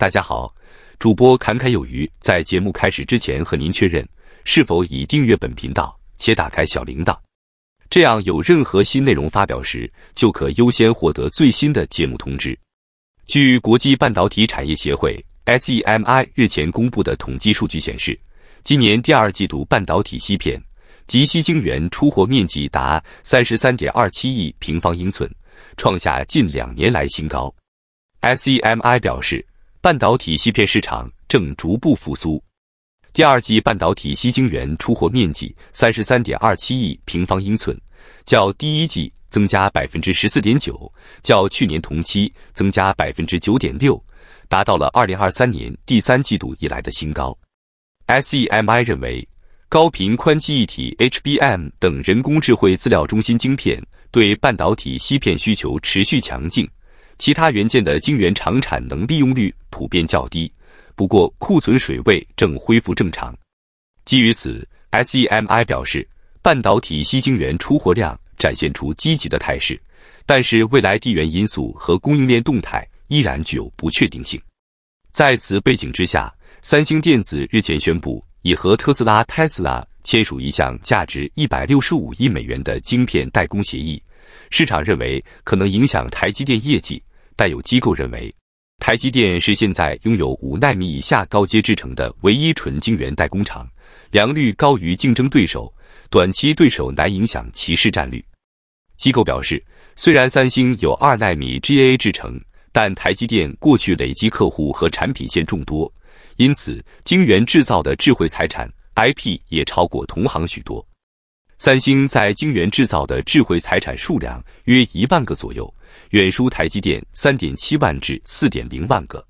大家好，主播侃侃有余。在节目开始之前，和您确认是否已订阅本频道且打开小铃铛，这样有任何新内容发表时，就可优先获得最新的节目通知。据国际半导体产业协会 （SEMI） 日前公布的统计数据显示，今年第二季度半导体芯片及晶圆出货面积达三十三点二七亿平方英寸，创下近两年来新高。SEMI 表示。半导体芯片市场正逐步复苏。第二季半导体晶圆出货面积三十三点二七亿平方英寸，较第一季增加百分之十四点九，较去年同期增加百分之九点六，达到了二零二三年第三季度以来的新高。S E M I 认为，高频宽基一体 （H B M） 等人工智慧资料中心晶片对半导体芯片需求持续强劲。其他元件的晶圆厂产能利用率普遍较低，不过库存水位正恢复正常。基于此，SEMI 表示，半导体晶圆出货量展现出积极的态势，但是未来地缘因素和供应链动态依然具有不确定性。在此背景之下，三星电子日前宣布，已和特斯拉 Tesla 签署一项价值一百六十五亿美元的晶片代工协议，市场认为可能影响台积电业绩。但有机构认为，台积电是现在拥有五纳米以下高阶制程的唯一纯晶圆代工厂，良率高于竞争对手，短期对手难影响其市占率。机构表示，虽然三星有二纳米 GA 制程，但台积电过去累积客户和产品线众多，因此晶圆制造的智慧财产 IP 也超过同行许多。三星在晶圆制造的智慧财产数量约一万个左右。远输台积电三点七万至四点零万个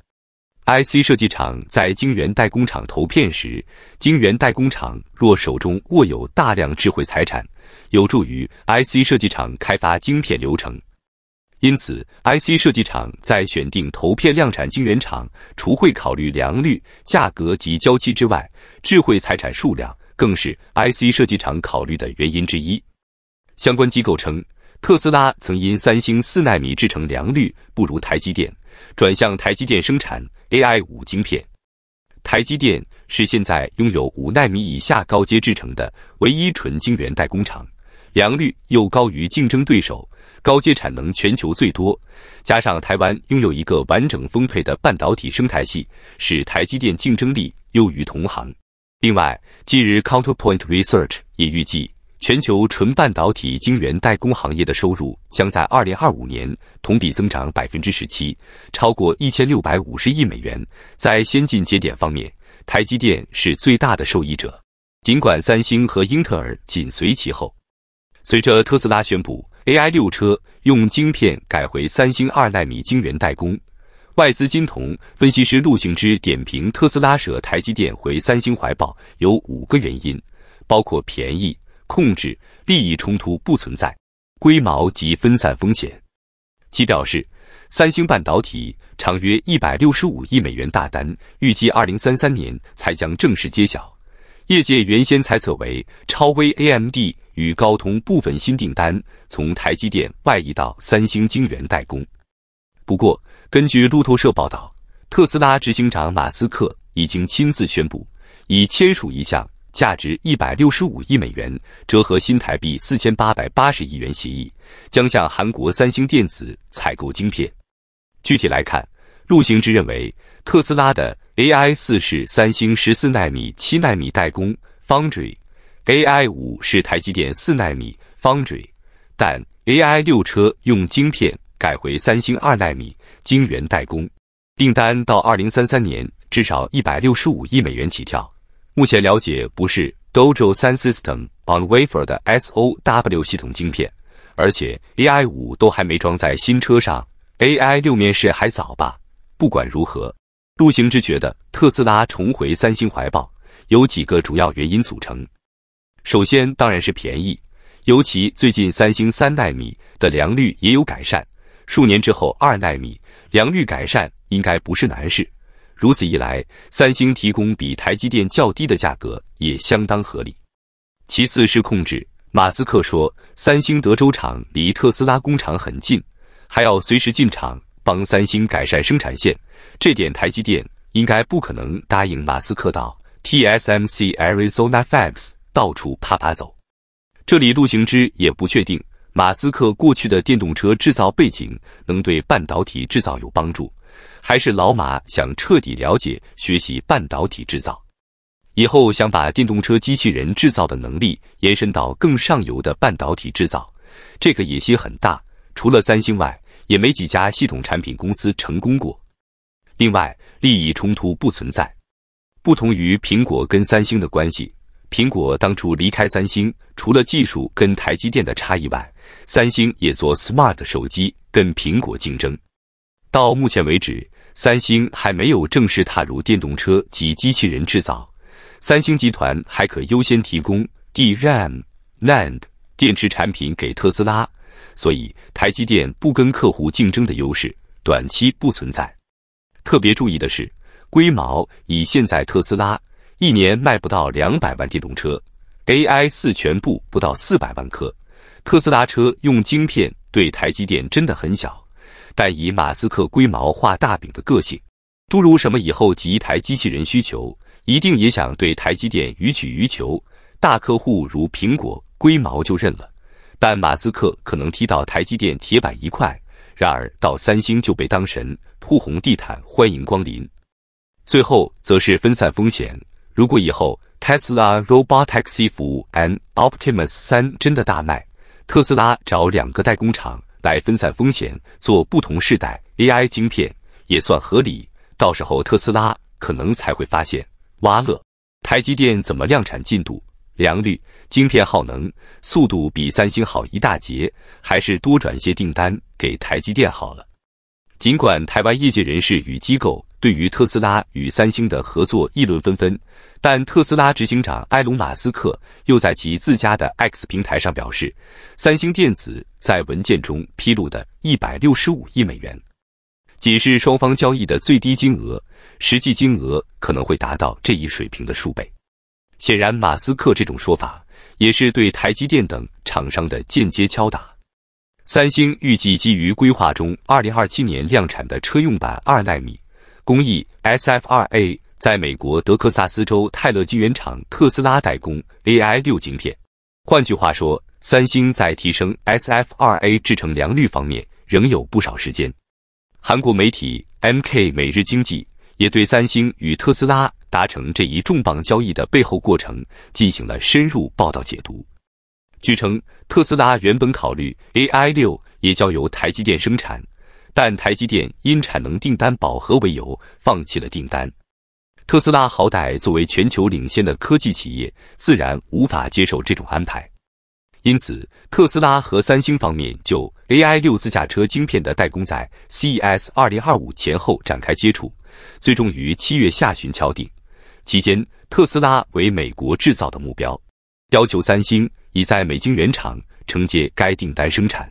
，IC 设计厂在晶圆代工厂投片时，晶圆代工厂若手中握有大量智慧财产，有助于 IC 设计厂开发晶片流程。因此，IC 设计厂在选定投片量产晶圆厂，除会考虑良率、价格及交期之外，智慧财产数量更是 IC 设计厂考虑的原因之一。相关机构称。特斯拉曾因三星四纳米制成良率不如台积电，转向台积电生产 AI 五晶片。台积电是现在拥有五纳米以下高阶制成的唯一纯晶圆代工厂，良率又高于竞争对手，高阶产能全球最多。加上台湾拥有一个完整丰沛的半导体生态系，使台积电竞争力优于同行。另外，近日 Counterpoint Research 也预计。全球纯半导体晶圆代工行业的收入将在二零二五年同比增长百分之十七，超过一千六百五十亿美元。在先进节点方面，台积电是最大的受益者，尽管三星和英特尔紧随其后。随着特斯拉宣布 AI 六车用晶片改回三星二纳米晶圆代工，外资金童分析师陆行之点评特斯拉舍台积电回三星怀抱有五个原因，包括便宜。控制利益冲突不存在，规模及分散风险。其表示，三星半导体长约一百六十五亿美元大单，预计二零三三年才将正式揭晓。业界原先猜测为超威 AMD 与高通部分新订单从台积电外移到三星晶圆代工。不过，根据路透社报道，特斯拉执行长马斯克已经亲自宣布，已签署一项。价值一百六十五亿美元，折合新台币四千八百八十亿元，协议将向韩国三星电子采购晶片。具体来看，陆行之认为，特斯拉的 AI 四是三星十四纳米、七纳米代工 Foundry，AI 五是台积电四纳米 Foundry，但 AI 六车用晶片改回三星二纳米晶圆代工。订单到二零三三年至少一百六十五亿美元起跳。目前了解不是 Dojo 三 System on wafer 的 SOW 系统晶片，而且 AI 五都还没装在新车上，AI 六面试还早吧。不管如何，陆行之觉得特斯拉重回三星怀抱有几个主要原因组成。首先当然是便宜，尤其最近三星三纳米的良率也有改善，数年之后二纳米良率改善应该不是难事。如此一来，三星提供比台积电较低的价格也相当合理。其次是控制，马斯克说，三星德州厂离特斯拉工厂很近，还要随时进厂帮三星改善生产线，这点台积电应该不可能答应。马斯克道，TSMC Arizona fabs 到处啪啪走。这里陆行之也不确定，马斯克过去的电动车制造背景能对半导体制造有帮助。还是老马想彻底了解学习半导体制造，以后想把电动车、机器人制造的能力延伸到更上游的半导体制造，这个野心很大。除了三星外，也没几家系统产品公司成功过。另外，利益冲突不存在，不同于苹果跟三星的关系。苹果当初离开三星，除了技术跟台积电的差异外，三星也做 smart 手机跟苹果竞争。到目前为止，三星还没有正式踏入电动车及机器人制造。三星集团还可优先提供 DRAM、NAND 电池产品给特斯拉，所以台积电不跟客户竞争的优势，短期不存在。特别注意的是，硅毛以现在特斯拉一年卖不到两百万电动车，AI 四全部不到四百万颗，特斯拉车用晶片对台积电真的很小。但以马斯克龟毛画大饼的个性，诸如什么以后几亿台机器人需求，一定也想对台积电予取予求。大客户如苹果，龟毛就认了，但马斯克可能踢到台积电铁板一块。然而到三星就被当神铺红地毯欢迎光临。最后则是分散风险。如果以后 Tesla Robotaxi 服务 and Optimus 三真的大卖，特斯拉找两个代工厂。来分散风险，做不同世代 AI 晶片也算合理。到时候特斯拉可能才会发现哇乐，台积电怎么量产进度、良率、晶片耗能速度比三星好一大截，还是多转些订单给台积电好了。尽管台湾业界人士与机构。对于特斯拉与三星的合作议论纷纷，但特斯拉执行长埃隆·马斯克又在其自家的 X 平台上表示，三星电子在文件中披露的一百六十五亿美元，仅是双方交易的最低金额，实际金额可能会达到这一水平的数倍。显然，马斯克这种说法也是对台积电等厂商的间接敲打。三星预计基于规划中二零二七年量产的车用版二纳米。工艺 SF2A 在美国德克萨斯州泰勒晶圆厂，特斯拉代工 AI 六晶片。换句话说，三星在提升 SF2A 制成良率方面仍有不少时间。韩国媒体 MK 每日经济也对三星与特斯拉达成这一重磅交易的背后过程进行了深入报道解读。据称，特斯拉原本考虑 AI 六也交由台积电生产。但台积电因产能订单饱和为由，放弃了订单。特斯拉好歹作为全球领先的科技企业，自然无法接受这种安排。因此，特斯拉和三星方面就 A I 六自驾车晶片的代工，在 C E S 二零二五前后展开接触，最终于七月下旬敲定。期间，特斯拉为美国制造的目标，要求三星已在美晶原厂承接该订单生产。